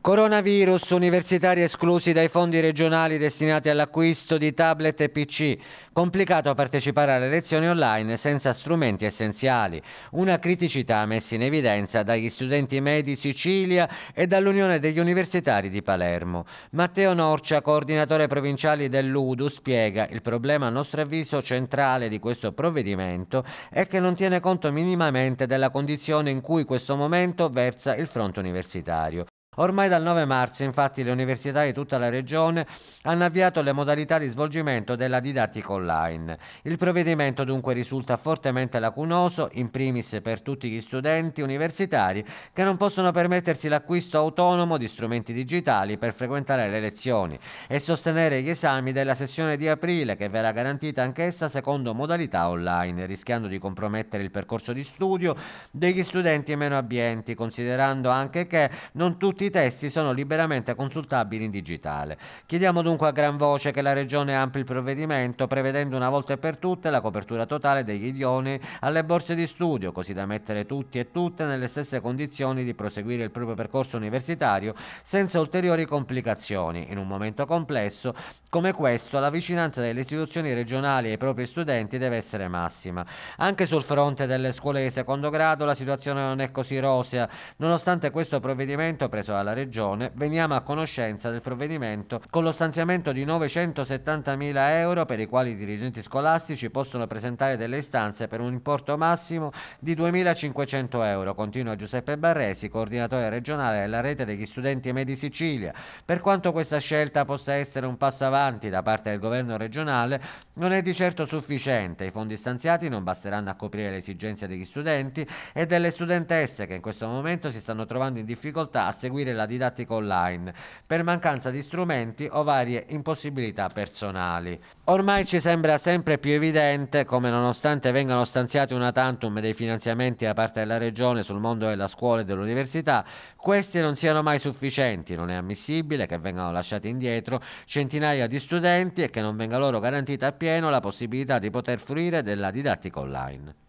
Coronavirus, universitari esclusi dai fondi regionali destinati all'acquisto di tablet e PC, complicato partecipare alle lezioni online senza strumenti essenziali, una criticità messa in evidenza dagli studenti medi Sicilia e dall'Unione degli Universitari di Palermo. Matteo Norcia, coordinatore provinciale dell'UDU, spiega il problema a nostro avviso centrale di questo provvedimento è che non tiene conto minimamente della condizione in cui questo momento versa il fronte universitario. Ormai dal 9 marzo, infatti, le università di tutta la regione hanno avviato le modalità di svolgimento della didattica online. Il provvedimento dunque risulta fortemente lacunoso, in primis per tutti gli studenti universitari che non possono permettersi l'acquisto autonomo di strumenti digitali per frequentare le lezioni e sostenere gli esami della sessione di aprile che verrà garantita anch'essa secondo modalità online, rischiando di compromettere il percorso di studio degli studenti meno abbienti, considerando anche che non tutti i testi sono liberamente consultabili in digitale. Chiediamo dunque a gran voce che la Regione ampli il provvedimento, prevedendo una volta e per tutte la copertura totale degli idioni alle borse di studio, così da mettere tutti e tutte nelle stesse condizioni di proseguire il proprio percorso universitario senza ulteriori complicazioni. In un momento complesso come questo, la vicinanza delle istituzioni regionali ai propri studenti deve essere massima. Anche sul fronte delle scuole di secondo grado la situazione non è così rosea, nonostante questo provvedimento preso a alla Regione, veniamo a conoscenza del provvedimento con lo stanziamento di 970.000 euro per i quali i dirigenti scolastici possono presentare delle istanze per un importo massimo di 2.500 euro, continua Giuseppe Barresi, coordinatore regionale della rete degli studenti medi Sicilia. Per quanto questa scelta possa essere un passo avanti da parte del governo regionale, non è di certo sufficiente. I fondi stanziati non basteranno a coprire le esigenze degli studenti e delle studentesse che in questo momento si stanno trovando in difficoltà a seguire seguire la didattica online per mancanza di strumenti o varie impossibilità personali. Ormai ci sembra sempre più evidente come nonostante vengano stanziati una tantum dei finanziamenti da parte della Regione sul mondo della scuola e dell'università, questi non siano mai sufficienti, non è ammissibile che vengano lasciati indietro centinaia di studenti e che non venga loro garantita appieno la possibilità di poter fruire della didattica online.